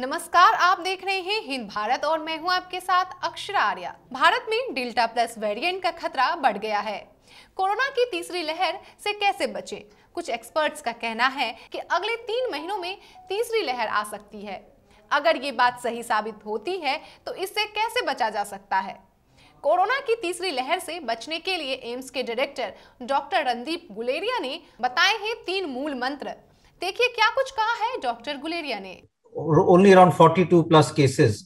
नमस्कार आप देख रहे हैं हिंद भारत और मैं हूं आपके साथ अक्षरा आर्या भारत में डेल्टा प्लस वेरिएंट का खतरा बढ़ गया है कोरोना की तीसरी लहर से कैसे बचें? कुछ एक्सपर्ट्स का कहना है कि अगले तीन महीनों में तीसरी लहर आ सकती है अगर ये बात सही साबित होती है तो इससे कैसे बचा जा सकता है कोरोना की तीसरी लहर से बचने के लिए एम्स के डायरेक्टर डॉक्टर रणदीप गुलेरिया ने बताए हैं तीन मूल मंत्र देखिए क्या कुछ कहा है डॉक्टर गुलेरिया ने only around 42 plus cases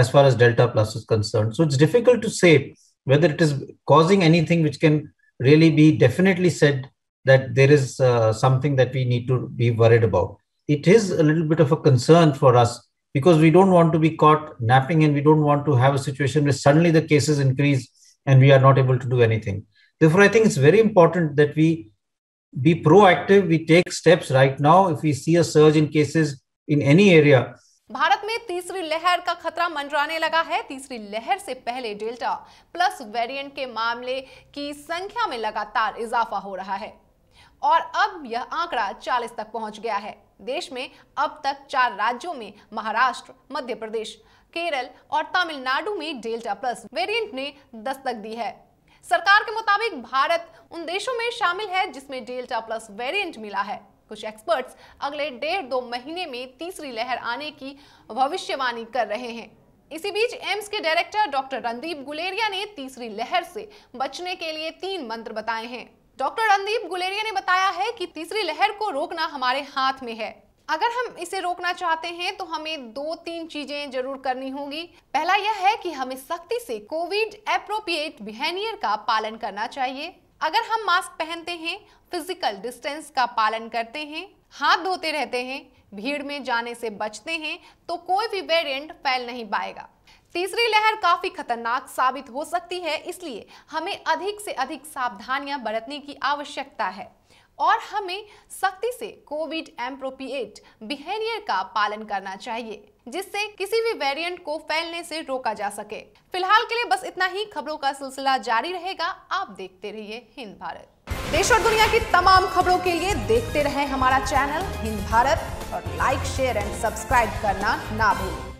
as far as delta plus is concern so it's difficult to say whether it is causing anything which can really be definitely said that there is something that we need to be worried about it is a little bit of a concern for us because we don't want to be caught napping and we don't want to have a situation where suddenly the cases increase and we are not able to do anything. Therefore, I think it's very important that we be proactive, we take steps right now if we see a surge in cases in any area. Bharat में तीसरी लहर का खतरा मंडराने लगा है तीसरी लहर से पहले डेल्टा प्लस वेरिएंट के मामले की संख्या में लगातार इजाफा हो रहा है और अब यह आंकड़ा 40 तक पहुंच गया है देश में अब तक चार राज्यों में महाराष्ट्र मध्य प्रदेश केरल और तमिलनाडु में डेल्टा प्लस वेरिएंट ने दस्तक दी है सरकार के मुताबिक भारत उन देशों में शामिल है जिसमें डेल्टा प्लस वेरिएंट मिला है कुछ एक्सपर्ट्स अगले डेढ़ दो महीने में तीसरी लहर आने की भविष्यवाणी कर रहे हैं इसी बीच एम्स के डायरेक्टर डॉक्टर रणदीप गुलेरिया ने तीसरी लहर से बचने के लिए तीन मंत्र बताए हैं डॉक्टर रणदीप गुलेरिया ने बताया है कि तीसरी लहर को रोकना हमारे हाथ में है अगर हम इसे रोकना चाहते हैं तो हमें दो तीन चीजें जरूर करनी होगी पहला यह है कि हमें सख्ती से कोविड अप्रोप्रिएट बिहेवियर का पालन करना चाहिए अगर हम मास्क पहनते हैं फिजिकल डिस्टेंस का पालन करते हैं हाथ धोते रहते हैं भीड़ में जाने से बचते हैं तो कोई भी वेरिएंट फैल नहीं पाएगा तीसरी लहर काफी खतरनाक साबित हो सकती है इसलिए हमें अधिक से अधिक सावधानियां बरतने की आवश्यकता है और हमें सख्ती से कोविड एम्प्रोपिएट बिहेवियर का पालन करना चाहिए जिससे किसी भी वेरिएंट को फैलने से रोका जा सके फिलहाल के लिए बस इतना ही खबरों का सिलसिला जारी रहेगा आप देखते रहिए हिंद भारत देश और दुनिया की तमाम खबरों के लिए देखते रहें हमारा चैनल हिंद भारत और लाइक शेयर एंड सब्सक्राइब करना ना भूलें